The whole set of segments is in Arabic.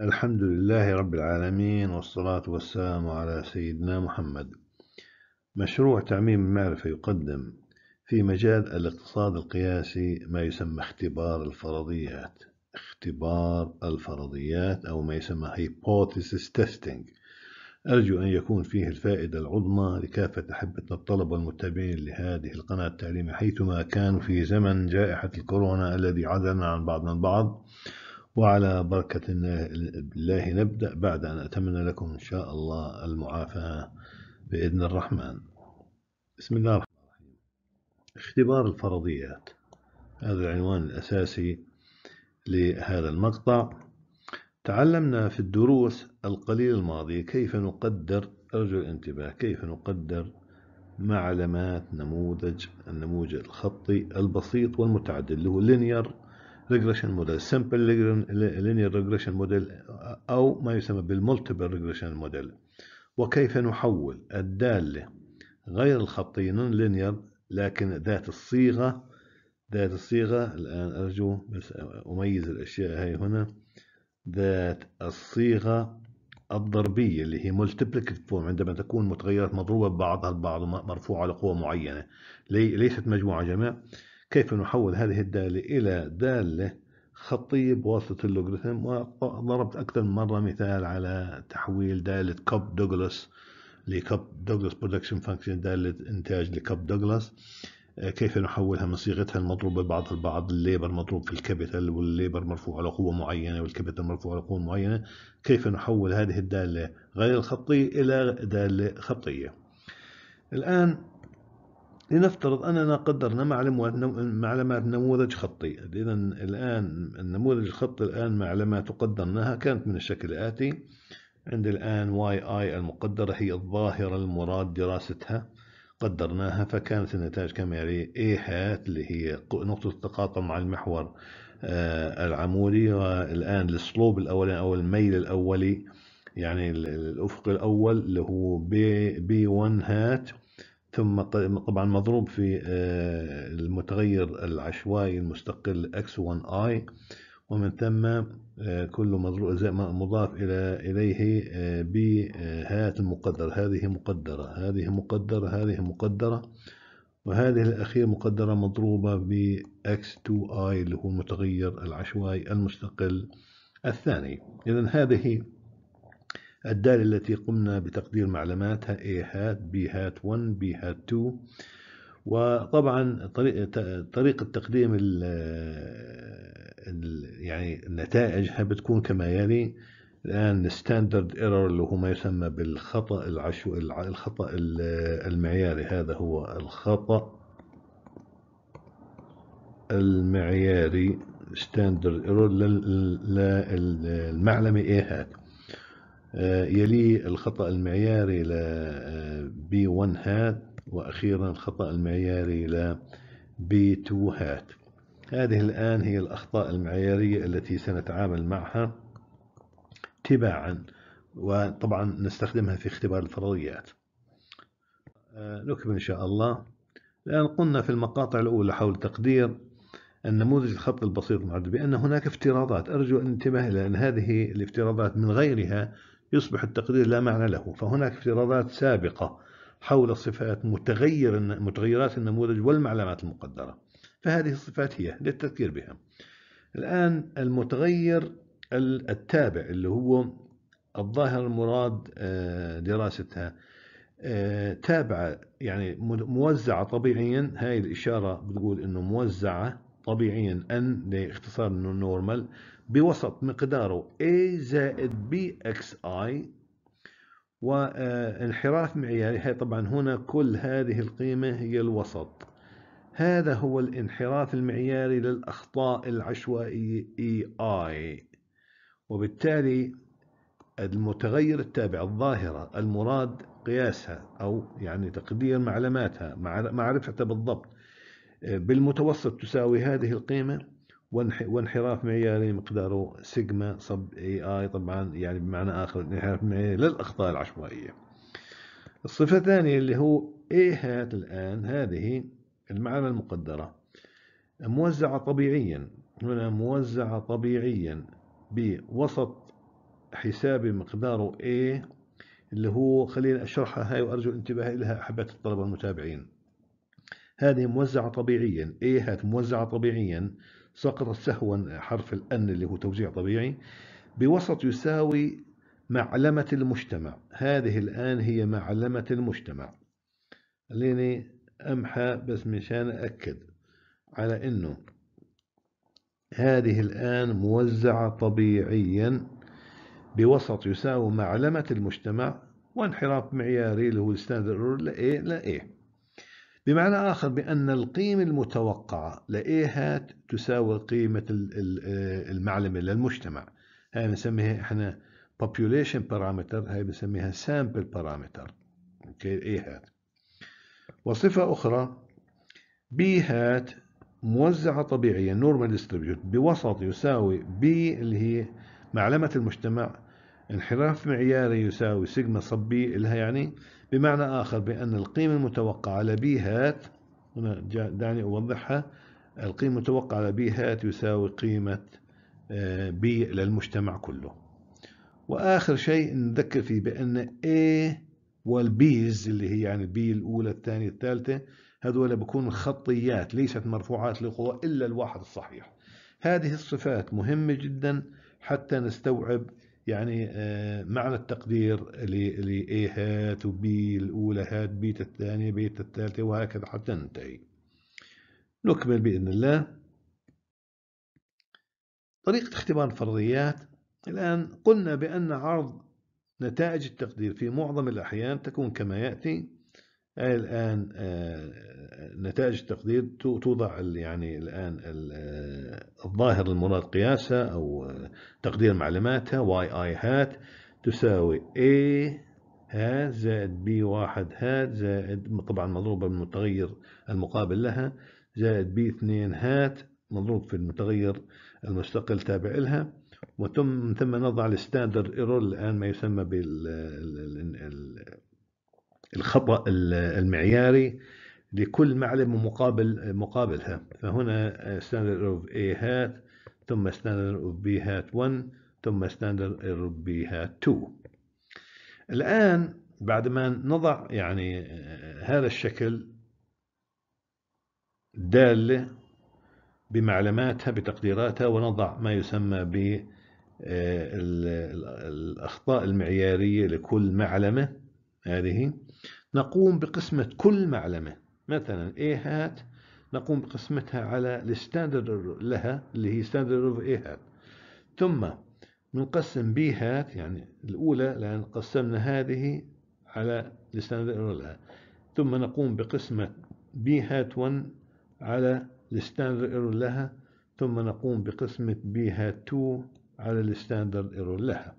الحمد لله رب العالمين والصلاة والسلام على سيدنا محمد مشروع تعميم المعرفة يقدم في مجال الاقتصاد القياسي ما يسمى اختبار الفرضيات اختبار الفرضيات أو ما يسمى hypothesis testing أرجو أن يكون فيه الفائدة العظمى لكافة أحبتنا الطلبة المتابعين لهذه القناة التعليمية حيثما كانوا في زمن جائحة الكورونا الذي عزلنا عن بعضنا البعض وعلى بركة الله نبدأ بعد أن أتمنى لكم إن شاء الله المعافاة بإذن الرحمن بسم الله الرحمن الرحيم اختبار الفرضيات هذا العنوان الأساسي لهذا المقطع تعلمنا في الدروس القليل الماضية كيف نقدر أرجو الانتباه كيف نقدر معلمات نموذج النموذج الخطي البسيط والمتعدد اللي هو لينير ريجريشن موديل سمبل لينير ريجريشن موديل أو ما يسمى بالمولتيبل ريجريشن موديل وكيف نحول الدالة غير الخطية نون لينير لكن ذات الصيغة ذات الصيغة الآن أرجو بس أميز الأشياء هاي هنا ذات الصيغة الضربية اللي هي ملتبليكت فورم عندما تكون متغيرات مضروبة ببعضها البعض مرفوعة لقوة معينة ليست مجموعة جميع كيف نحول هذه الدالة إلى دالة خطية بواسطة اللوغاريتم وضربت أكثر من مرة مثال على تحويل دالة كوب دوغلاس لكوب دوغلاس برودكشن فانكشن دالة إنتاج لكوب دوغلاس آه، كيف نحولها من صيغتها المضروبة بعض البعض الليبر مضروب في الكابيتال والليبر مرفوع على قوة معينة والكابيتال مرفوع على قوة معينة كيف نحول هذه الدالة غير الخطية إلى دالة خطية الآن لنفترض أننا قدرنا معلمات نموذج خطي إذا الآن النموذج الخطي الآن معلمات قدرناها كانت من الشكل الآتي عند الآن واي آي المقدرة هي الظاهرة المراد دراستها قدرناها فكانت النتائج كما يلي A هات اللي هي نقطة التقاطع مع المحور آه، العمودي والآن السلوب الأولي أو الميل الأولي يعني الأفق الأول اللي هو B1 هات ثم طبعا مضروب في آه، المتغير العشوائي المستقل x1i ومن ثم آه، كل مضروب زي ما مضاف إلى إليه آه، هات المقدرة هذه مقدرة هذه مقدرة هذه مقدرة وهذه الأخيرة مقدرة مضروبة ب x2i اللي هو المتغير العشوائي المستقل الثاني إذا هذه الدالة التي قمنا بتقدير معلوماتها A hat B hat 1 B hat 2 وطبعا طريقة تقديم ال يعني نتائجها بتكون كما يلي الآن ستاندرد ايرور اللي هو ما يسمى بالخطأ العشو الخطأ المعياري هذا هو الخطأ المعياري ستاندرد ايرور للمعلمة ايه هات آه، يلي الخطأ المعياري ل B1 آه، هات وأخيرا الخطأ المعياري ل B2 هات هذه الآن هي الأخطاء المعيارية التي سنتعامل معها تباعا وطبعا نستخدمها في اختبار الفرضيات آه، نكمل إن شاء الله الآن قلنا في المقاطع الأولى حول تقدير النموذج الخط البسيط المعدل بأن هناك افتراضات أرجو الانتباه إلى أن هذه الافتراضات من غيرها يصبح التقدير لا معنى له فهناك افتراضات سابقة حول صفات متغير متغيرات النموذج والمعلومات المقدرة فهذه الصفات هي للتذكير بها الآن المتغير التابع اللي هو الظاهرة المراد آه، دراستها آه، تابعة يعني موزعة طبيعيا هاي الإشارة بتقول إنه موزعة طبيعيا أن لاختصار إنه نورمال بوسط مقداره A زائد BXI والانحراف معياري يعني هي طبعا هنا كل هذه القيمة هي الوسط هذا هو الانحراف المعياري للأخطاء العشوائية EI وبالتالي المتغير التابع الظاهرة المراد قياسها أو يعني تقدير معلوماتها معرفتها بالضبط بالمتوسط تساوي هذه القيمة وانحراف معياري مقداره سيجما صب اي اي طبعا يعني بمعنى اخر انحراف معياري للاخطاء العشوائيه الصفه الثانيه اللي هو اي هات الان هذه المعامل المقدره موزعه طبيعيا هنا موزعه طبيعيا بوسط حسابي مقداره اي اللي هو خلينا أشرحها هاي وأرجو الانتباه لها أحبة الطلبة المتابعين هذه موزعة طبيعيا اي هات موزعة طبيعيا سقطت سهوا حرف الأن اللي هو توزيع طبيعي بوسط يساوي معلمة المجتمع هذه الآن هي معلمة المجتمع خليني أمحى بس مشان أأكد على أنه هذه الآن موزعة طبيعيا بوسط يساوي معلمة المجتمع وانحراف معياري اللي هو الستاندرد لا إيه لا إيه بمعنى آخر بأن القيمة المتوقعة لإيها تساوي قيمة آه، المعلمة للمجتمع هاي بنسميها إحنا population parameter هاي بنسميها sample parameter أوكي إيه هات وصفة أخرى بي هات موزعة طبيعية normal distribution بوسط يساوي بي اللي هي معلمة المجتمع انحراف معياري يساوي سيجما صب بي إلها يعني بمعنى آخر بأن القيمة المتوقعة لبيهات هنا دعني أوضحها القيمة المتوقعة لبيهات يساوي قيمة بي آه، للمجتمع كله وآخر شيء نذكر فيه بأن A والبيز اللي هي يعني البي الأولى الثانية الثالثة هذول بكون خطيات ليست مرفوعات للقوى إلا الواحد الصحيح هذه الصفات مهمة جدا حتى نستوعب يعني آه، معنى التقدير لاي هات وبي الأولى هات بيت الثانية بيت الثالثة وهكذا حتى ننتهي نكمل بإذن الله طريقة اختبار الفرضيات الآن قلنا بأن عرض نتائج التقدير في معظم الأحيان تكون كما يأتي الان آه، نتائج التقدير توضع يعني الان آه، الظاهر المراد قياسه او آه، تقدير معلوماتها واي اي هات تساوي A هات زائد B واحد هات زائد طبعا مضروبة بالمتغير المقابل لها زائد B اثنين هات مضروب في المتغير المستقل تابع لها وثم ثم نضع الستاندر ايرور الان ما يسمى بال الخطأ المعياري لكل معلم مقابل مقابلها فهنا ستاندرد اوف اي هات ثم ستاندرد اوف بي هات 1 ثم ستاندرد اوف بي هات 2 الآن بعد ما نضع يعني آه، هذا الشكل دالة بمعلوماتها بتقديراتها ونضع ما يسمى ب آه، الأخطاء المعيارية لكل معلمة هذه نقوم بقسمة كل معلمة مثلا A hat نقوم بقسمتها على الستاندرد لها اللي هي ستاندرد اوف A hat ثم بنقسم B hat يعني الأولى لأن قسمنا هذه على الستاندرد لها ثم نقوم بقسمة B hat 1 على الستاندرد ايرور لها ثم نقوم بقسمة B hat 2 على الستاندرد ايرور لها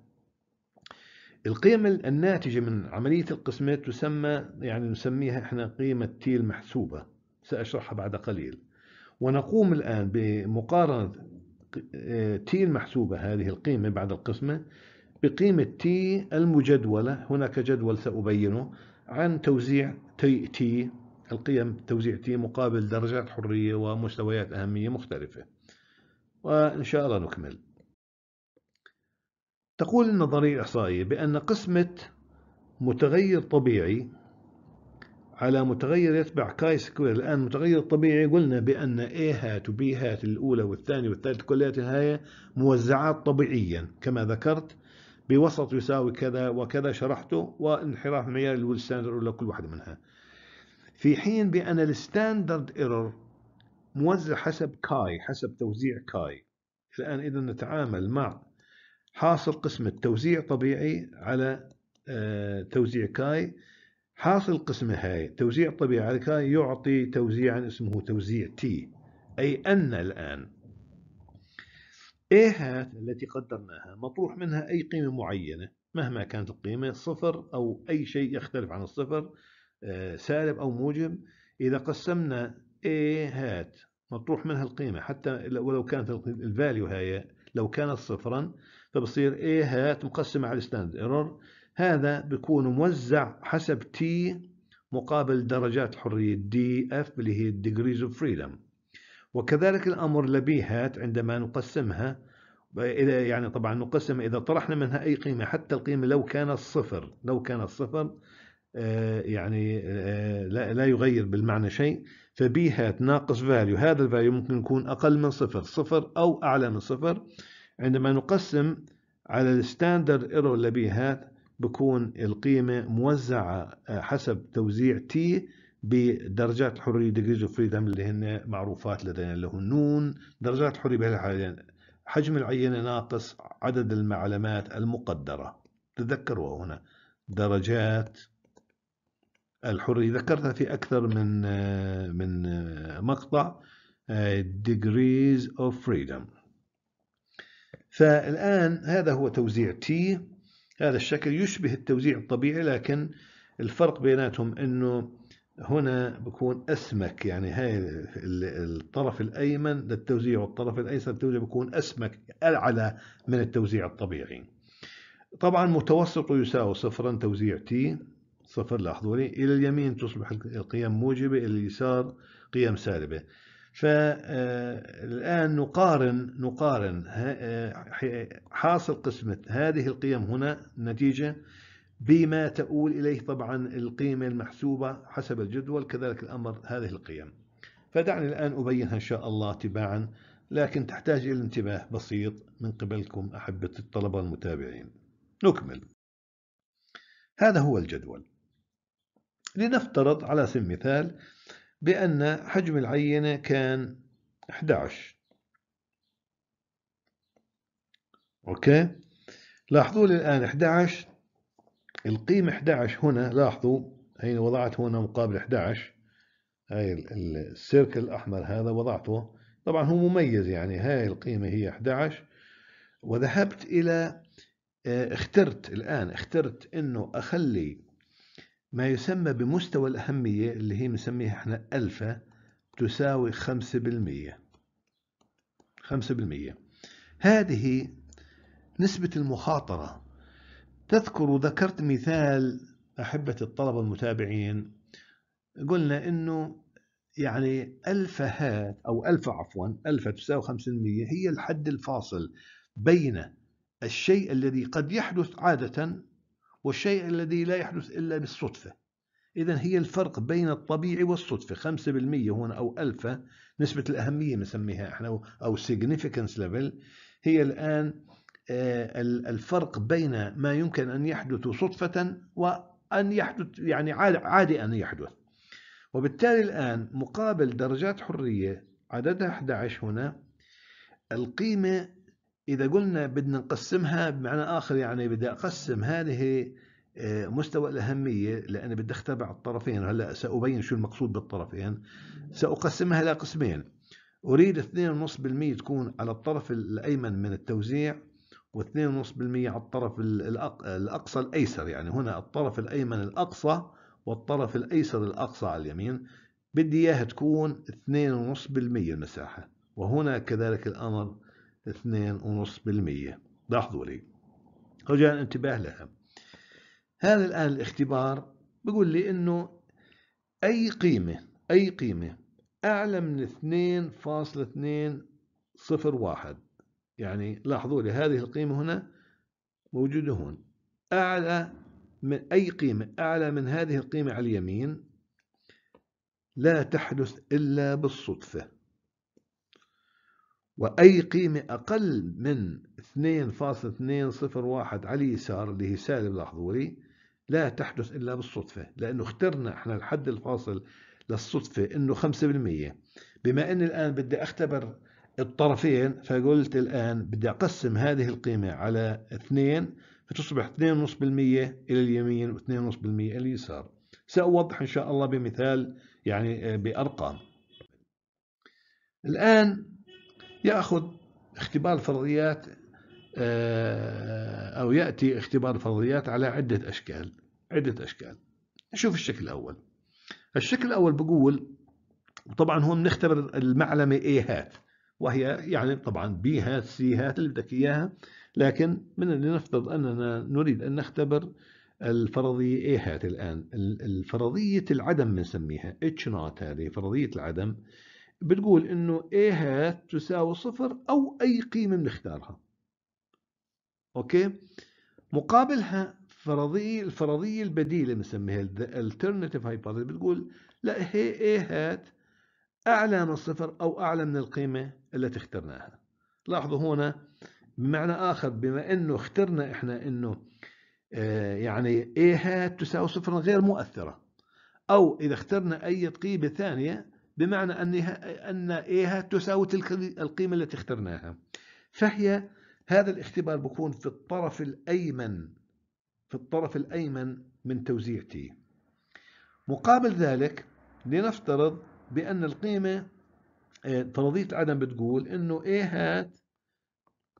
القيم الناتجة من عملية القسمة تسمى يعني نسميها احنا قيمة تي المحسوبة سأشرحها بعد قليل ونقوم الآن بمقارنة آه، تي المحسوبة هذه القيمة بعد القسمة بقيمة تي المجدولة هناك جدول سأبينه عن توزيع تي, تي القيم توزيع تي مقابل درجات حرية ومستويات أهمية مختلفة وإن شاء الله نكمل تقول النظرية الإحصائية بأن قسمة متغير طبيعي على متغير يتبع كاي سكوير الآن متغير طبيعي قلنا بأن A هات و B هات الأولى والثانية والثالثة كلها هاي موزعات طبيعيا كما ذكرت بوسط يساوي كذا وكذا شرحته وانحراف معيار الويلستاندر لكل واحدة منها في حين بأن الستاندرد ايرور موزع حسب كاي حسب توزيع كاي الآن إذا نتعامل مع حاصل قسمة توزيع طبيعي على آه، توزيع كاي حاصل قسمة هاي توزيع طبيعي على كاي يعطي توزيعا اسمه توزيع تي أي أن الآن A هات التي قدرناها مطروح منها أي قيمة معينة مهما كانت القيمة صفر أو أي شيء يختلف عن الصفر آه، سالب أو موجب إذا قسمنا A هات مطروح منها القيمة حتى ولو كانت الفاليو هاي لو كانت صفرا فبصير A هات مقسمة على الستاند ايرور هذا بيكون موزع حسب T مقابل درجات حرية دي اف اللي هي degrees اوف فريدم وكذلك الأمر لبي هات عندما نقسمها إذا يعني طبعا نقسم إذا طرحنا منها أي قيمة حتى القيمة لو كانت صفر لو كانت صفر آه، يعني آه، لا يغير بالمعنى شيء فبي هات ناقص فاليو هذا الفاليو ممكن يكون أقل من صفر صفر أو أعلى من صفر عندما نقسم على الستاندرد ايرور اللي لبيهات بكون القيمة موزعة آه، حسب توزيع تي بدرجات الحرية ديجريز اوف فريدم اللي هن معروفات لدينا اللي هو نون درجات الحرية بهالحالة يعني حجم العينة ناقص عدد المعلومات المقدرة تذكروا هنا درجات الحرية ذكرتها في أكثر من آه، من آه، مقطع degrees of freedom فالآن هذا هو توزيع T هذا الشكل يشبه التوزيع الطبيعي لكن الفرق بيناتهم أنه هنا بكون أسمك يعني هاي الطرف الأيمن للتوزيع والطرف الأيسر للتوزيع بكون أسمك أعلى من التوزيع الطبيعي طبعا متوسط يساوي صفرا توزيع T صفر لاحظوا لي إلى اليمين تصبح القيم موجبة إلى اليسار قيم سالبة فالآن آه، نقارن نقارن آه، حاصل قسمة هذه القيم هنا نتيجة بما تؤول إليه طبعا القيمة المحسوبة حسب الجدول كذلك الأمر هذه القيم فدعني الآن أبينها إن شاء الله تباعا لكن تحتاج إلى انتباه بسيط من قبلكم أحبة الطلبة المتابعين نكمل هذا هو الجدول لنفترض على سبيل المثال بأن حجم العينة كان 11 أوكي لاحظوا لي الآن 11 القيمة 11 هنا لاحظوا هنا وضعت هنا مقابل 11 هاي السيركل الأحمر هذا وضعته طبعا هو مميز يعني هاي القيمة هي 11 وذهبت إلى آه، اخترت الآن اخترت أنه أخلي ما يسمى بمستوى الأهمية اللي هي بنسميها احنا ألفا تساوي خمسة بالمية خمسة بالمية هذه نسبة المخاطرة تذكر ذكرت مثال أحبة الطلبة المتابعين قلنا أنه يعني ألف هات أو ألف عفوا ألف تساوي بالمية هي الحد الفاصل بين الشيء الذي قد يحدث عادة والشيء الذي لا يحدث إلا بالصدفة إذا هي الفرق بين الطبيعي والصدفة 5% هنا أو ألفا نسبة الأهمية نسميها إحنا أو significance level هي الآن آه، الفرق بين ما يمكن أن يحدث صدفة وأن يحدث يعني عادي أن يحدث وبالتالي الآن مقابل درجات حرية عددها 11 هنا القيمة إذا قلنا بدنا نقسمها بمعنى آخر يعني بدي أقسم هذه آه، مستوى الأهمية لأن بدي أختبع الطرفين هلا سأبين شو المقصود بالطرفين سأقسمها إلى قسمين أريد 2.5% تكون على الطرف الأيمن من التوزيع و2.5% على الطرف الأقصى الأيسر يعني هنا الطرف الأيمن الأقصى والطرف الأيسر الأقصى على اليمين بدي إياها تكون 2.5% المساحة وهنا كذلك الأمر 2.5% لاحظوا لي رجاء الانتباه لها هذا الآن الاختبار بقول لي أنه أي قيمة أي قيمة أعلى من 2.201 يعني لاحظوا لي هذه القيمة هنا موجودة هون أعلى من أي قيمة أعلى من هذه القيمة على اليمين لا تحدث إلا بالصدفة وأي قيمة أقل من 2.201 على اليسار اللي هي سالب الأحضوري لا تحدث إلا بالصدفة لأنه اخترنا احنا الحد الفاصل للصدفة إنه 5% بما إني الآن بدي أختبر الطرفين فقلت الآن بدي أقسم هذه القيمة على 2 فتصبح 2.5% إلى اليمين و2.5% إلى اليسار سأوضح إن شاء الله بمثال يعني آه، بأرقام الآن يأخذ اختبار فرضيات آه، أو يأتي اختبار فرضيات على عدة أشكال عدة أشكال نشوف الشكل الأول الشكل الأول بقول طبعا هون بنختبر المعلمة A هات وهي يعني طبعا بي هات سي هات اللي بدك إياها لكن من اللي نفترض أننا نريد أن نختبر الفرضية A هات الآن الفرضية العدم بنسميها H نوت هذه فرضية العدم بتقول انه a هات تساوي صفر او اي قيمه بنختارها اوكي مقابلها فرضيه الفرضيه البديله بنسميها الالترناتيف هايبوثيسيس بتقول لا هي a هات اعلى من الصفر او اعلى من القيمه التي اخترناها لاحظوا هنا بمعنى اخر بما انه اخترنا احنا انه آه، يعني a هات تساوي صفر غير مؤثره او اذا اخترنا اي قيمه ثانيه بمعنى أنها أن إيها تساوي تلك القيمة التي اخترناها فهي هذا الاختبار بكون في الطرف الأيمن في الطرف الأيمن من توزيع تي مقابل ذلك لنفترض بأن القيمة فرضية آه، العدم بتقول إنه إيه هات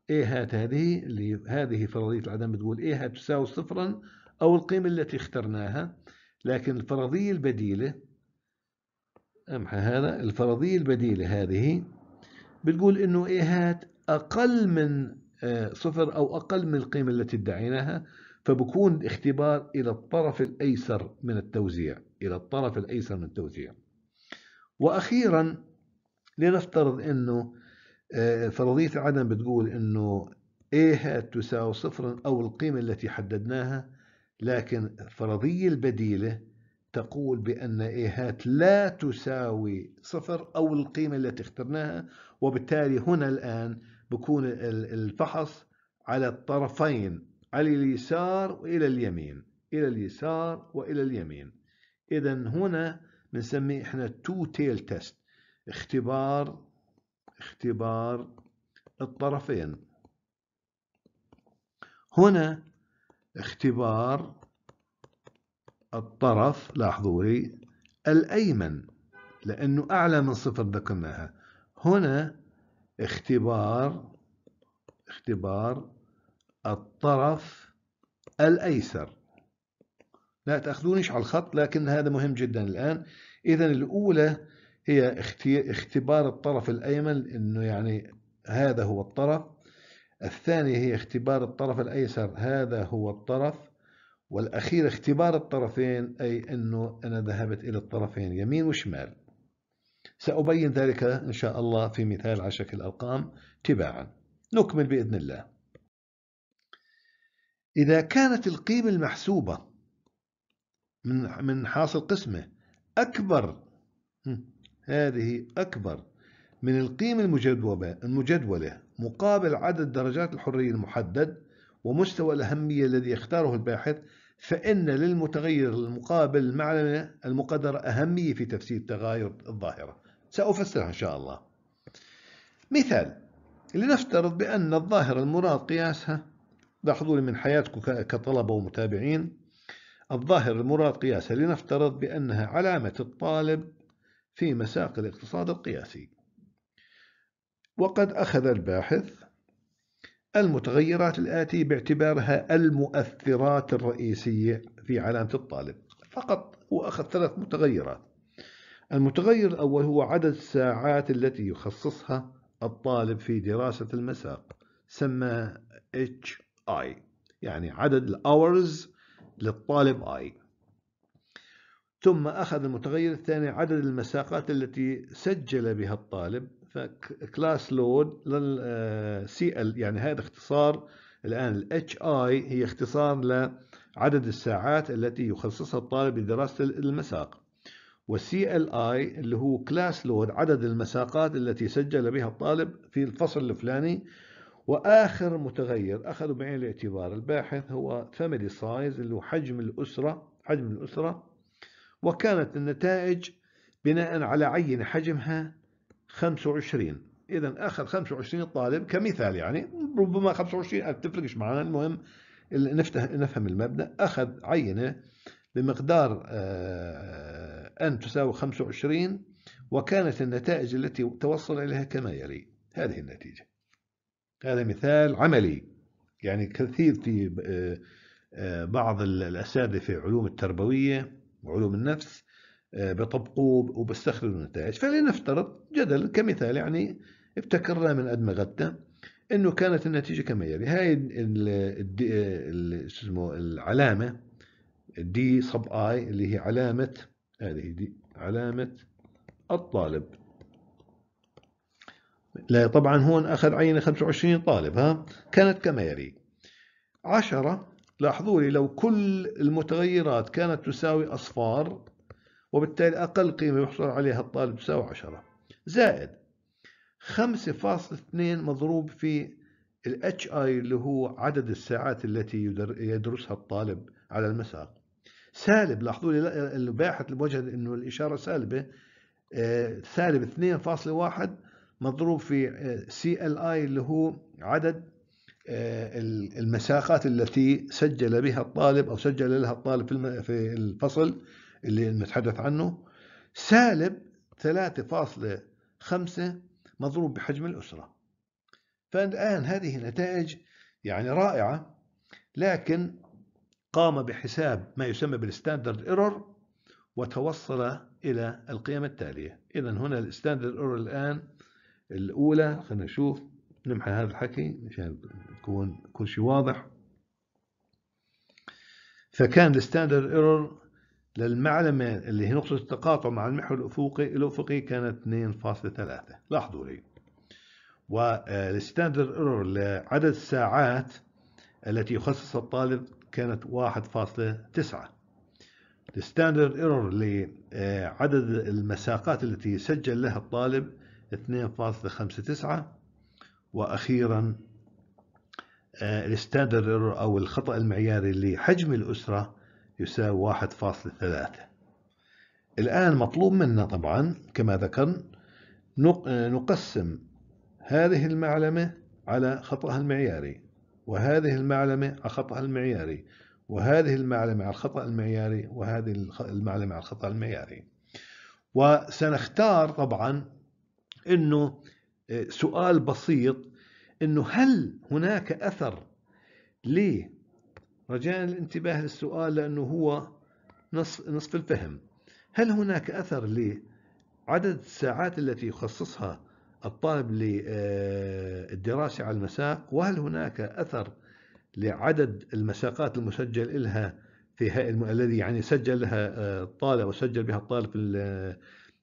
إيه هات هذه اللي هذه فرضية العدم بتقول إيه هات تساوي صفرا أو القيمة التي اخترناها لكن الفرضية البديلة امحى هذا الفرضية البديلة هذه بتقول انه ايه هات اقل من آه، صفر او اقل من القيمة التي ادعيناها فبكون الاختبار الى الطرف الايسر من التوزيع الى الطرف الايسر من التوزيع واخيرا لنفترض انه آه، فرضية عدم بتقول انه A هات تساوي صفر أو القيمة التي حددناها لكن الفرضية البديلة تقول بأن إيهات لا تساوي صفر أو القيمة التي اخترناها وبالتالي هنا الآن بكون الفحص على الطرفين على اليسار وإلى اليمين إلى اليسار وإلى اليمين إذا هنا بنسميه إحنا تو تيل تيست اختبار اختبار الطرفين هنا اختبار الطرف لاحظوا لي الأيمن لأنه أعلى من صفر ذكرناها هنا اختبار اختبار الطرف الأيسر لا تأخذونيش على الخط لكن هذا مهم جدا الآن إذا الأولى هي اختبار الطرف الأيمن إنه يعني هذا هو الطرف الثانية هي اختبار الطرف الأيسر هذا هو الطرف والأخير اختبار الطرفين أي أنه أنا ذهبت إلى الطرفين يمين وشمال سأبين ذلك إن شاء الله في مثال على شكل أرقام تباعا نكمل بإذن الله إذا كانت القيمة المحسوبة من من حاصل قسمة أكبر هذه أكبر من القيمة المجدولة المجدولة مقابل عدد درجات الحرية المحدد ومستوى الأهمية الذي يختاره الباحث فإن للمتغير المقابل المعلنة المقدرة أهمية في تفسير تغاير الظاهرة سأفسرها إن شاء الله مثال لنفترض بأن الظاهرة المراد قياسها لاحظوا لي من حياتكم كطلبة ومتابعين الظاهرة المراد قياسها لنفترض بأنها علامة الطالب في مساق الاقتصاد القياسي وقد أخذ الباحث المتغيرات الآتي باعتبارها المؤثرات الرئيسية في علامة الطالب فقط هو أخذ ثلاث متغيرات المتغير الأول هو عدد الساعات التي يخصصها الطالب في دراسة المساق سمى HI يعني عدد الأورز للطالب I ثم أخذ المتغير الثاني عدد المساقات التي سجل بها الطالب فكلاس لود للسي آه، ال يعني هذا اختصار الان الاتش اي هي اختصار لعدد الساعات التي يخصصها الطالب لدراسه المساق والسي ال اي اللي هو كلاس لود عدد المساقات التي سجل بها الطالب في الفصل الفلاني واخر متغير اخذوا بعين الاعتبار الباحث هو فاميلي سايز اللي هو حجم الاسره حجم الاسره وكانت النتائج بناء على عين حجمها 25 إذا أخذ 25 طالب كمثال يعني ربما 25 ألف تفرقش معنا المهم نفهم المبدأ أخذ عينة بمقدار آه، أن تساوي 25 وكانت النتائج التي توصل إليها كما يلي هذه النتيجة هذا مثال عملي يعني كثير في آه، آه، بعض الأساتذة في علوم التربوية وعلوم النفس آه، بطبقوه وبيستخرجوا النتائج فلنفترض جدل كمثال يعني ابتكرنا من أدمغتنا انه كانت النتيجه كما يلي هاي آه، شو اسمه العلامه دي صب اي اللي هي علامه هذه دي علامه الطالب لا طبعا هون اخذ عينه 25 طالب ها كانت كما يلي 10 لاحظوا لي لو كل المتغيرات كانت تساوي اصفار وبالتالي أقل قيمة يحصل عليها الطالب تساوي 10 زائد 5.2 مضروب في الاتش اي اللي هو عدد الساعات التي يدرسها الطالب على المساق سالب لاحظوا لي الباحث وجد انه الاشاره سالبه آه، سالب 2.1 مضروب في سي ال اي اللي هو عدد آه، المساقات التي سجل بها الطالب او سجل لها الطالب في الفصل اللي نتحدث عنه سالب 3.5 مضروب بحجم الأسرة فالآن هذه نتائج يعني رائعة لكن قام بحساب ما يسمى بالستاندرد ايرور وتوصل إلى القيم التالية إذا هنا الستاندرد ايرور الآن الأولى خلينا نشوف نمحي هذا الحكي مشان يكون كل شيء واضح فكان الستاندرد ايرور للمعلمة اللي هي نقطة التقاطع مع المحور الأفقي الأفقي كانت 2.3 لاحظوا لي والستاندر آه، ايرور لعدد الساعات التي يخصص الطالب كانت 1.9 الستاندرد ايرور لعدد آه، المساقات التي يسجل لها الطالب 2.59 واخيرا آه، الستاندرد ايرور او الخطا المعياري لحجم الاسره يساوي 1.3 الآن مطلوب منا طبعا كما ذكرنا نقسم هذه المعلمة على خطأها المعياري وهذه المعلمة على خطأها المعياري وهذه المعلمة على الخطأ المعياري وهذه المعلمة على الخطأ المعياري وسنختار طبعا أنه آه، سؤال بسيط أنه هل هناك أثر ليه رجاء الانتباه للسؤال لأنه هو نصف, نصف الفهم هل هناك أثر لعدد الساعات التي يخصصها الطالب للدراسة آه، على المساق وهل هناك أثر لعدد المساقات المسجل لها في هاء الذي يعني سجل لها آه، الطالب وسجل بها الطالب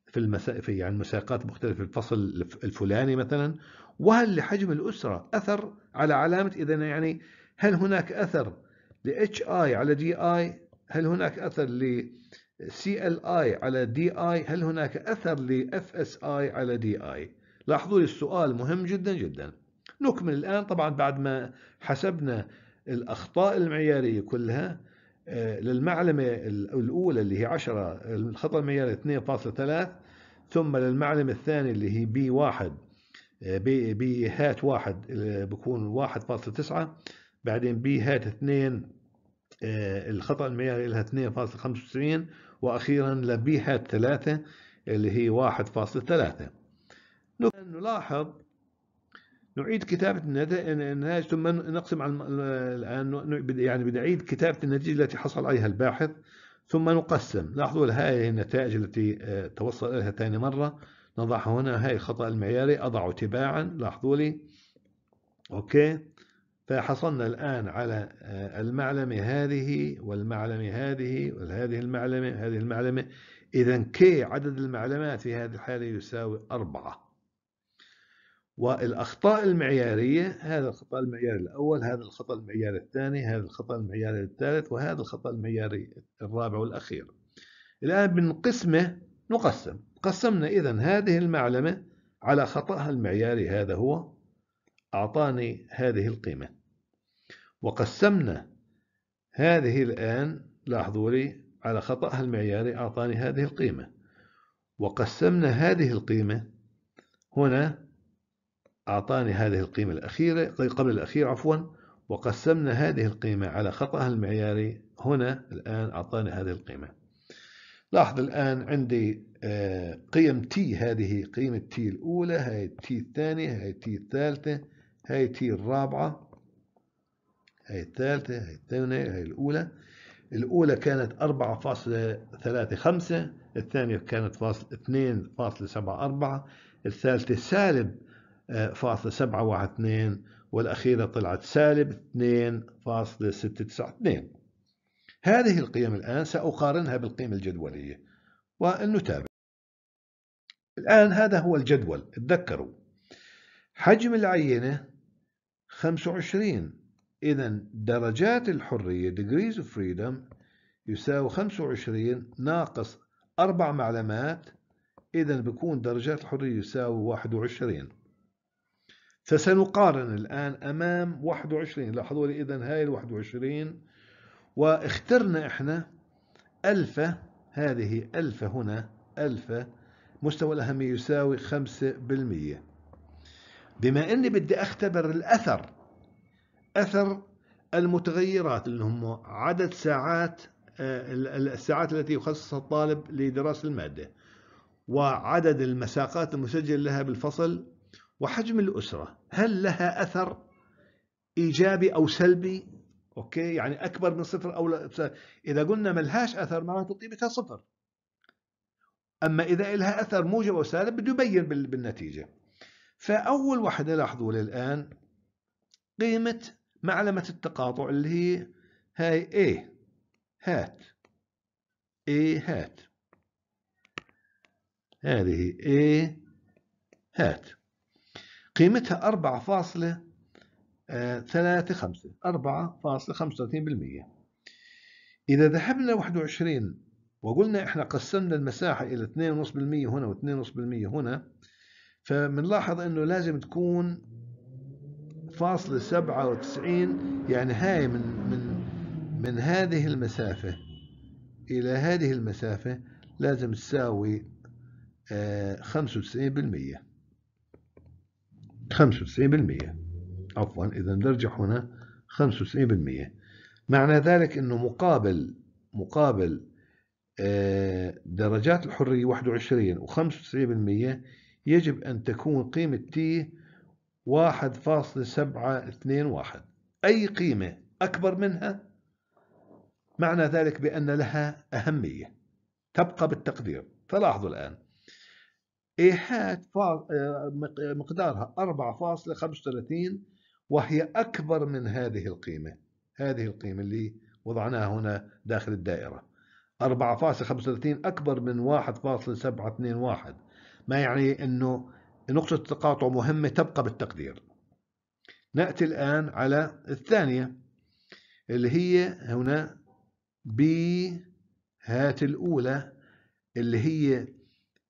في المسا... في يعني مساقات مختلفه في الفصل الفلاني مثلا وهل لحجم الاسره اثر على علامه اذا يعني هل هناك اثر لاتش اي على دي اي هل هناك اثر ل سي ال اي على دي اي هل هناك اثر ل اف اس اي على دي اي لاحظوا لي السؤال مهم جدا جدا نكمل الان طبعا بعد ما حسبنا الاخطاء المعياريه كلها آه، للمعلمه الاولى اللي هي 10 الخطا المعياري 2.3 ثم للمعلمه الثانيه اللي هي بي 1 بي هات 1 آه، بكون 1.9 بعدين بي هات 2 آه، الخطأ المعياري لها 2.95 وأخيرا لبي هات 3 اللي هي 1.3 نلاحظ نعيد كتابة النتائج ثم نقسم على الآن يعني بدي أعيد كتابة النتيجة التي حصل عليها الباحث ثم نقسم لاحظوا هاي النتائج التي آه، توصل إليها ثاني مرة نضعها هنا هاي الخطأ المعياري أضعه تباعا لاحظوا لي أوكي فحصلنا الآن على آه، المعلمة هذه والمعلمة هذه وهذه المعلمة هذه المعلمة إذا كي عدد المعلمات في هذه الحالة يساوي أربعة والأخطاء المعيارية هذا الخطأ المعياري الأول هذا الخطأ المعياري الثاني هذا الخطأ المعياري الثالث وهذا الخطأ المعياري الرابع والأخير الآن بنقسمه نقسم قسمنا إذا هذه المعلمة على خطأها المعياري هذا هو أعطاني هذه القيمة وقسمنا هذه الآن لاحظوا لي على خطأها المعياري أعطاني هذه القيمة وقسمنا هذه القيمة هنا أعطاني هذه القيمة الأخيرة قبل الأخير عفوا وقسمنا هذه القيمة على خطأها المعياري هنا الآن أعطاني هذه القيمة لاحظ الآن عندي آه، قيم تي هذه قيمة تي الأولى هاي تي الثانية هاي تي الثالثة هاي تي الرابعة هي الثالثة هي الثانية هي الأولى الأولى كانت 4.35 الثانية كانت 2.74 الثالثة سالب آه، فاصل والأخيرة طلعت سالب 2.692 هذه القيم الآن سأقارنها بالقيم الجدولية ونتابع الآن هذا هو الجدول اتذكروا حجم العينة 25 إذا درجات الحرية degrees of freedom يساوي 25 ناقص أربع معلمات إذا بكون درجات الحرية يساوي 21 فسنقارن الآن أمام 21 لاحظوا لي إذا هاي ال 21 واخترنا إحنا ألفا هذه ألفا هنا ألفا مستوى الأهمية يساوي 5% بما أني بدي أختبر الأثر أثر المتغيرات اللي هم عدد ساعات آه، الساعات التي يخصصها الطالب لدراسة المادة وعدد المساقات المسجل لها بالفصل وحجم الأسرة هل لها أثر إيجابي أو سلبي أوكي يعني أكبر من صفر أو لا إذا قلنا ما لهاش أثر معناته قيمتها صفر أما إذا لها أثر موجب أو سالب بده يبين بالنتيجة فأول واحدة لاحظوا للآن قيمة معلمة التقاطع اللي هي هاي A هات A هات هذه A هات قيمتها أربعة فاصلة آه، ثلاثة خمسة أربعة فاصلة خمسة وثلاثين بالمية إذا ذهبنا واحد وعشرين وقلنا إحنا قسمنا المساحة إلى اثنين ونص بالمية هنا واثنين ونص بالمية هنا فبنلاحظ إنه لازم تكون فاصلة سبعة وتسعين يعني هاي من من من هذه المسافة إلى هذه المسافة لازم تساوي آه، خمسة وتسعين بالمية خمسة وتسعين بالمية عفوا إذا نرجع هنا خمسة وتسعين بالمية معنى ذلك أنه مقابل مقابل آه، درجات الحرية واحد وعشرين وخمسة وتسعين بالمية يجب أن تكون قيمة تي 1.721 أي قيمة أكبر منها معنى ذلك بأن لها أهمية تبقى بالتقدير فلاحظوا الآن إيهات آه، مقدارها 4.35 وهي أكبر من هذه القيمة هذه القيمة اللي وضعناها هنا داخل الدائرة 4.35 أكبر من 1.721 ما يعني أنه نقطة التقاطع مهمة تبقى بالتقدير نأتي الآن على الثانية اللي هي هنا ب هات الأولى اللي هي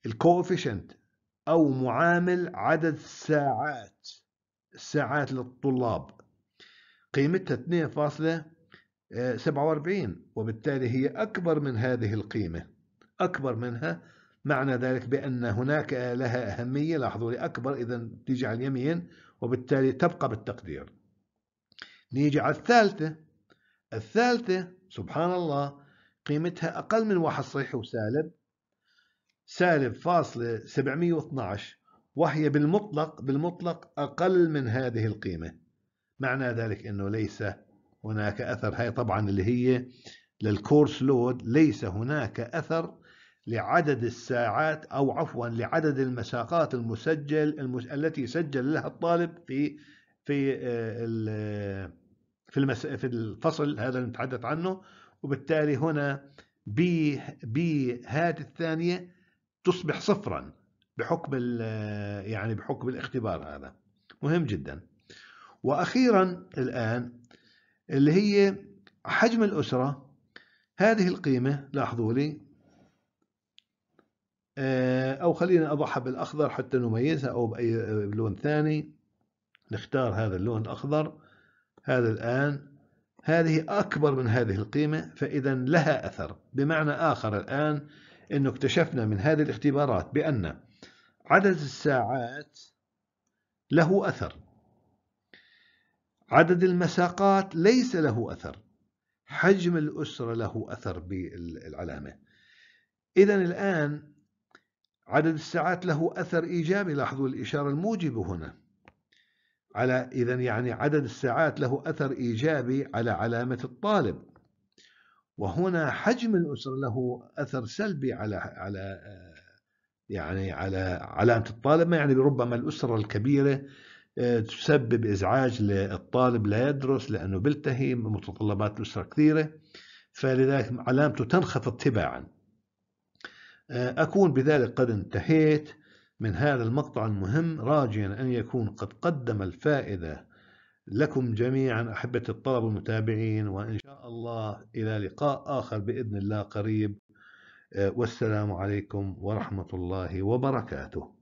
الكوفيشنت أو معامل عدد ساعات الساعات للطلاب قيمتها 2.47 آه، وبالتالي هي أكبر من هذه القيمة أكبر منها معنى ذلك بأن هناك لها أهمية لاحظوا لي أكبر إذا تيجي على اليمين وبالتالي تبقى بالتقدير نيجي على الثالثة الثالثة سبحان الله قيمتها أقل من واحد صحيح وسالب سالب فاصلة 712 وهي بالمطلق بالمطلق أقل من هذه القيمة معنى ذلك أنه ليس هناك أثر هاي طبعا اللي هي للكورس لود ليس هناك أثر لعدد الساعات أو عفوا لعدد المساقات المسجل المس... التي سجل لها الطالب في في آه، في, المس... في الفصل هذا اللي نتحدث عنه وبالتالي هنا هات الثانية تصبح صفرا بحكم يعني بحكم الاختبار هذا مهم جدا وأخيرا الآن اللي هي حجم الأسرة هذه القيمة لاحظوا لي آه، أو خلينا أضعها بالأخضر حتى نميزها أو بأي لون ثاني نختار هذا اللون الأخضر هذا الآن هذه أكبر من هذه القيمة فإذا لها أثر بمعنى آخر الآن أنه اكتشفنا من هذه الاختبارات بأن عدد الساعات له أثر عدد المساقات ليس له أثر حجم الأسرة له أثر بالعلامة إذا الآن عدد الساعات له أثر إيجابي لاحظوا الإشارة الموجبة هنا على إذا يعني عدد الساعات له أثر إيجابي على علامة الطالب وهنا حجم الأسرة له أثر سلبي على على آه، يعني على علامة الطالب ما يعني ربما الأسرة الكبيرة آه، تسبب إزعاج للطالب لا يدرس لأنه بيلتهي متطلبات الأسرة كثيرة فلذلك علامته تنخفض تباعاً آه، أكون بذلك قد انتهيت من هذا المقطع المهم راجيا أن يكون قد قدم الفائدة لكم جميعا أحبة الطلب والمتابعين وإن شاء الله إلى لقاء آخر بإذن الله قريب آه، والسلام عليكم ورحمة الله وبركاته